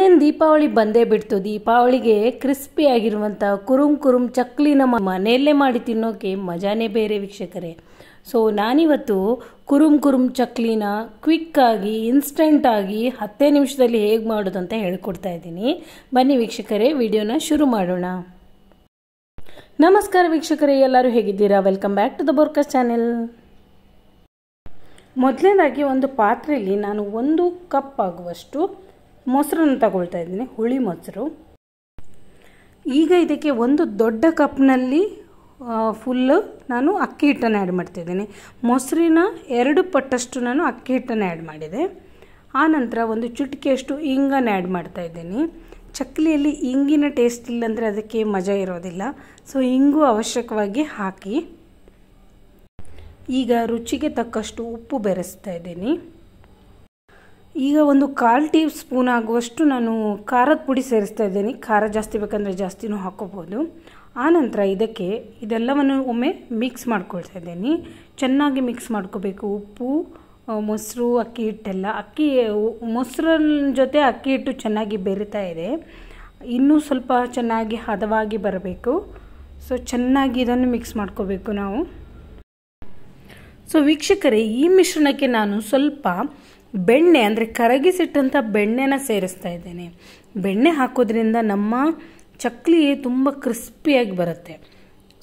ಇನ್ನೇನು ದೀಪಾವಳಿ ಬಂದೇ ಬಿಡ್ತು ದೀಪಾವಳಿಗೆ ಕ್ರಿಸ್ಪಿ ಆಗಿರುವಂಥ ಕುರುಮ್ ಕುರುಮ್ ಚಕ್ಲಿನ ಮನೆಯಲ್ಲೇ ಮಾಡಿ ತಿನ್ನೋಕೆ ಮಜಾನೇ ಬೇರೆ ವೀಕ್ಷಕರೇ ಸೊ ನಾನಿವತ್ತು ಕುರುಂ ಕುರುಮ್ ಚಕ್ಲಿನ ಕ್ವಿಕ್ಕಾಗಿ ಇನ್ಸ್ಟೆಂಟಾಗಿ ಹತ್ತೇ ನಿಮಿಷದಲ್ಲಿ ಹೇಗೆ ಮಾಡೋದು ಅಂತ ಹೇಳ್ಕೊಡ್ತಾ ಇದ್ದೀನಿ ಬನ್ನಿ ವೀಕ್ಷಕರೇ ವಿಡಿಯೋನ ಶುರು ಮಾಡೋಣ ನಮಸ್ಕಾರ ವೀಕ್ಷಕರೇ ಎಲ್ಲರೂ ಹೇಗಿದ್ದೀರಾ ವೆಲ್ಕಮ್ ಬ್ಯಾಕ್ ಟು ದ ಬೋರ್ಕಸ್ ಚಾನೆಲ್ ಮೊದಲನೇದಾಗಿ ಒಂದು ಪಾತ್ರೆಯಲ್ಲಿ ನಾನು ಒಂದು ಕಪ್ ಆಗುವಷ್ಟು ಮೊಸರನ್ನು ತಗೊಳ್ತಾ ಇದ್ದೀನಿ ಹುಳಿ ಮೊಸರು ಈಗ ಇದಕ್ಕೆ ಒಂದು ದೊಡ್ಡ ಕಪ್ನಲ್ಲಿ ಫುಲ್ಲು ನಾನು ಅಕ್ಕಿ ಹಿಟ್ಟನ್ನು ಆ್ಯಡ್ ಮಾಡ್ತಿದ್ದೀನಿ ಮೊಸರಿನ ಎರಡು ಪಟ್ಟಷ್ಟು ನಾನು ಅಕ್ಕಿ ಹಿಟ್ಟನ್ನು ಆ್ಯಡ್ ಮಾಡಿದೆ ಆನಂತರ ಒಂದು ಚುಟಕಿಯಷ್ಟು ಇಂಗನ್ನು ಆ್ಯಡ್ ಮಾಡ್ತಾ ಇದ್ದೀನಿ ಚಕ್ಲಿಯಲ್ಲಿ ಇಂಗಿನ ಟೇಸ್ಟ್ ಇಲ್ಲಾಂದರೆ ಅದಕ್ಕೆ ಮಜಾ ಇರೋದಿಲ್ಲ ಸೊ ಇಂಗು ಅವಶ್ಯಕವಾಗಿ ಹಾಕಿ ಈಗ ರುಚಿಗೆ ತಕ್ಕಷ್ಟು ಉಪ್ಪು ಬೆರೆಸ್ತಾ ಇದ್ದೀನಿ ಈಗ ಒಂದು ಕಾಲು ಟೀ ಸ್ಪೂನ್ ಆಗುವಷ್ಟು ನಾನು ಖಾರದ ಪುಡಿ ಸೇರಿಸ್ತಾ ಇದ್ದೀನಿ ಖಾರ ಜಾಸ್ತಿ ಬೇಕಂದರೆ ಜಾಸ್ತಿನೂ ಹಾಕ್ಕೋಬೋದು ಆನಂತರ ಇದಕ್ಕೆ ಇದೆಲ್ಲವನ್ನು ಒಮ್ಮೆ ಮಿಕ್ಸ್ ಮಾಡ್ಕೊಳ್ತಾ ಇದ್ದೀನಿ ಚೆನ್ನಾಗಿ ಮಿಕ್ಸ್ ಮಾಡ್ಕೋಬೇಕು ಉಪ್ಪು ಮೊಸರು ಅಕ್ಕಿ ಹಿಟ್ಟೆಲ್ಲ ಅಕ್ಕಿ ಮೊಸರನ್ನ ಜೊತೆ ಅಕ್ಕಿ ಹಿಟ್ಟು ಚೆನ್ನಾಗಿ ಬೆರಿತಾ ಇದೆ ಇನ್ನೂ ಸ್ವಲ್ಪ ಚೆನ್ನಾಗಿ ಹದವಾಗಿ ಬರಬೇಕು ಸೊ ಚೆನ್ನಾಗಿ ಇದನ್ನು ಮಿಕ್ಸ್ ಮಾಡ್ಕೋಬೇಕು ನಾವು ಸೊ ವೀಕ್ಷಕರೇ ಈ ಮಿಶ್ರಣಕ್ಕೆ ನಾನು ಸ್ವಲ್ಪ ಬೆಣ್ಣೆ ಅಂದರೆ ಕರಗಿಸಿಟ್ಟಂಥ ಬೆಣ್ಣೆನ ಸೇರಿಸ್ತಾ ಇದ್ದೇನೆ ಬೆಣ್ಣೆ ಹಾಕೋದ್ರಿಂದ ನಮ್ಮ ಚಕ್ಲಿ ತುಂಬ ಕ್ರಿಸ್ಪಿಯಾಗಿ ಬರುತ್ತೆ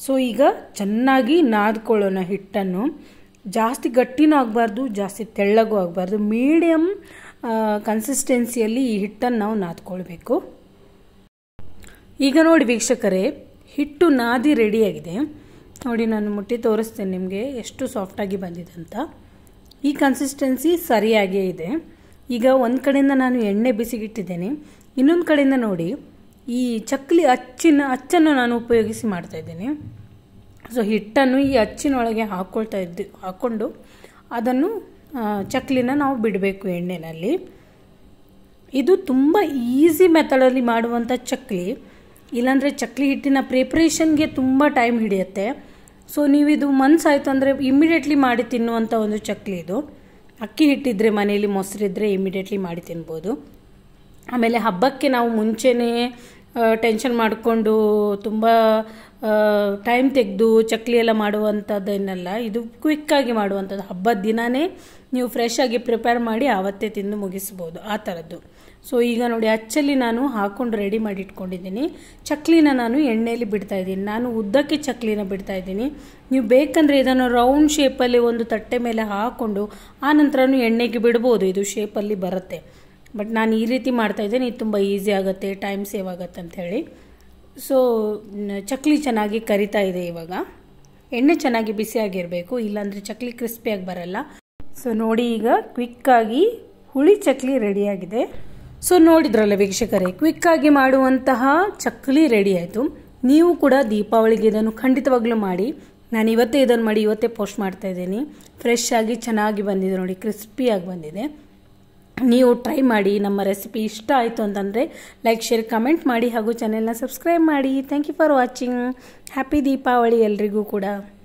ಸೊ ಈಗ ಚೆನ್ನಾಗಿ ನಾದ್ಕೊಳ್ಳೋಣ ಹಿಟ್ಟನ್ನು ಜಾಸ್ತಿ ಗಟ್ಟಿನೂ ಆಗಬಾರ್ದು ಜಾಸ್ತಿ ತೆಳ್ಳಗೂ ಆಗಬಾರ್ದು ಮೀಡಿಯಮ್ ಕನ್ಸಿಸ್ಟೆನ್ಸಿಯಲ್ಲಿ ಈ ಹಿಟ್ಟನ್ನು ನಾವು ನಾದ್ಕೊಳ್ಬೇಕು ಈಗ ನೋಡಿ ವೀಕ್ಷಕರೇ ಹಿಟ್ಟು ನಾದಿ ರೆಡಿಯಾಗಿದೆ ನೋಡಿ ನಾನು ಮುಟ್ಟಿ ತೋರಿಸ್ತೇನೆ ನಿಮಗೆ ಎಷ್ಟು ಸಾಫ್ಟಾಗಿ ಬಂದಿದೆ ಅಂತ ಈ ಕನ್ಸಿಸ್ಟೆನ್ಸಿ ಸರಿಯಾಗೇ ಇದೆ ಈಗ ಒಂದು ಕಡೆಯಿಂದ ನಾನು ಎಣ್ಣೆ ಬಿಸಿಗಿಟ್ಟಿದ್ದೇನೆ ಇನ್ನೊಂದು ಕಡೆಯಿಂದ ನೋಡಿ ಈ ಚಕ್ಕಲಿ ಅಚ್ಚಿನ ಅಚ್ಚನ್ನು ನಾನು ಉಪಯೋಗಿಸಿ ಮಾಡ್ತಾಯಿದ್ದೀನಿ ಸೊ ಹಿಟ್ಟನ್ನು ಈ ಅಚ್ಚಿನೊಳಗೆ ಹಾಕ್ಕೊಳ್ತಾ ಇದ್ದು ಹಾಕ್ಕೊಂಡು ಅದನ್ನು ಚಕ್ಲಿನ ನಾವು ಬಿಡಬೇಕು ಎಣ್ಣೆಯಲ್ಲಿ ಇದು ತುಂಬ ಈಸಿ ಮೆಥಡಲ್ಲಿ ಮಾಡುವಂಥ ಚಕ್ಲಿ ಇಲ್ಲಾಂದರೆ ಚಕ್ಲಿ ಹಿಟ್ಟಿನ ಪ್ರಿಪ್ರೇಷನ್ಗೆ ತುಂಬ ಟೈಮ್ ಹಿಡಿಯುತ್ತೆ ಸೊ ಇದು ಮನಸ್ಸಾಯಿತು ಅಂದರೆ ಇಮ್ಮಿಡಿಯೇಟ್ಲಿ ಮಾಡಿ ತಿನ್ನುವಂಥ ಒಂದು ಚಕ್ಲಿ ಇದು ಅಕ್ಕಿ ಹಿಟ್ಟಿದ್ರೆ ಮನೆಯಲ್ಲಿ ಮೊಸರಿದ್ರೆ ಇಮಿಡಿಯೇಟ್ಲಿ ಮಾಡಿ ತಿನ್ಬೋದು ಆಮೇಲೆ ಹಬ್ಬಕ್ಕೆ ನಾವು ಮುಂಚೆನೇ ಟೆನ್ಷನ್ ಮಾಡಿಕೊಂಡು ತುಂಬ ಟೈಮ್ ತೆಗೆದು ಚಕ್ಲಿ ಎಲ್ಲ ಮಾಡುವಂಥದ್ದನ್ನೆಲ್ಲ ಇದು ಕ್ವಿಕ್ಕಾಗಿ ಮಾಡುವಂಥದ್ದು ಹಬ್ಬದ ದಿನವೇ ನೀವು ಫ್ರೆಶ್ ಆಗಿ ಪ್ರಿಪೇರ್ ಮಾಡಿ ಆವತ್ತೇ ತಿಂದು ಮುಗಿಸ್ಬೋದು ಆ ಥರದ್ದು ಸೊ ಈಗ ನೋಡಿ ಅಚ್ಚಲ್ಲಿ ನಾನು ಹಾಕ್ಕೊಂಡು ರೆಡಿ ಮಾಡಿ ಇಟ್ಕೊಂಡಿದ್ದೀನಿ ಚಕ್ಲಿನ ನಾನು ಎಣ್ಣೆಯಲ್ಲಿ ಇದ್ದೀನಿ ನಾನು ಉದ್ದಕ್ಕೆ ಚಕ್ಲಿನ ಬಿಡ್ತಾ ಇದ್ದೀನಿ ನೀವು ಬೇಕಂದರೆ ಇದನ್ನು ರೌಂಡ್ ಶೇಪಲ್ಲಿ ಒಂದು ತಟ್ಟೆ ಮೇಲೆ ಹಾಕ್ಕೊಂಡು ಆ ನಂತರನೂ ಎಣ್ಣೆಗೆ ಬಿಡ್ಬೋದು ಇದು ಶೇಪಲ್ಲಿ ಬರುತ್ತೆ ಬಟ್ ನಾನು ಈ ರೀತಿ ಮಾಡ್ತಾಯಿದ್ದೇನೆ ಇದು ತುಂಬ ಈಸಿ ಆಗುತ್ತೆ ಟೈಮ್ ಸೇವ್ ಆಗುತ್ತೆ ಅಂತ ಹೇಳಿ ಸೊ ಚಕ್ಲಿ ಚೆನ್ನಾಗಿ ಕರಿತಾ ಇದೆ ಇವಾಗ ಎಣ್ಣೆ ಚೆನ್ನಾಗಿ ಬಿಸಿಯಾಗಿರಬೇಕು ಇಲ್ಲಾಂದರೆ ಚಕ್ಲಿ ಕ್ರಿಸ್ಪಿಯಾಗಿ ಬರಲ್ಲ ಸೊ ನೋಡಿ ಈಗ ಕ್ವಿಕ್ಕಾಗಿ ಹುಳಿ ಚಕ್ಲಿ ರೆಡಿಯಾಗಿದೆ ಸೊ ನೋಡಿದ್ರಲ್ಲ ವೀಕ್ಷಕರೇ ಕ್ವಿಕ್ಕಾಗಿ ಮಾಡುವಂತಹ ಚಕ್ಲಿ ರೆಡಿ ಆಯಿತು ನೀವು ಕೂಡ ದೀಪಾವಳಿಗೆ ಇದನ್ನು ಖಂಡಿತವಾಗ್ಲೂ ಮಾಡಿ ನಾನು ಇವತ್ತೇ ಇದನ್ನು ಮಾಡಿ ಇವತ್ತೇ ಪೋಸ್ಟ್ ಮಾಡ್ತಾ ಇದ್ದೀನಿ ಫ್ರೆಶ್ ಆಗಿ ಚೆನ್ನಾಗಿ ಬಂದಿದೆ ನೋಡಿ ಕ್ರಿಸ್ಪಿಯಾಗಿ ಬಂದಿದೆ ನೀವು ಟ್ರೈ ಮಾಡಿ ನಮ್ಮ ರೆಸಿಪಿ ಇಷ್ಟ ಆಯಿತು ಅಂತಂದರೆ ಲೈಕ್ ಶೇರ್ ಕಮೆಂಟ್ ಮಾಡಿ ಹಾಗೂ ಚಾನೆಲ್ನ ಸಬ್ಸ್ಕ್ರೈಬ್ ಮಾಡಿ thank you for watching happy Deepavali ಎಲ್ರಿಗೂ ಕೂಡ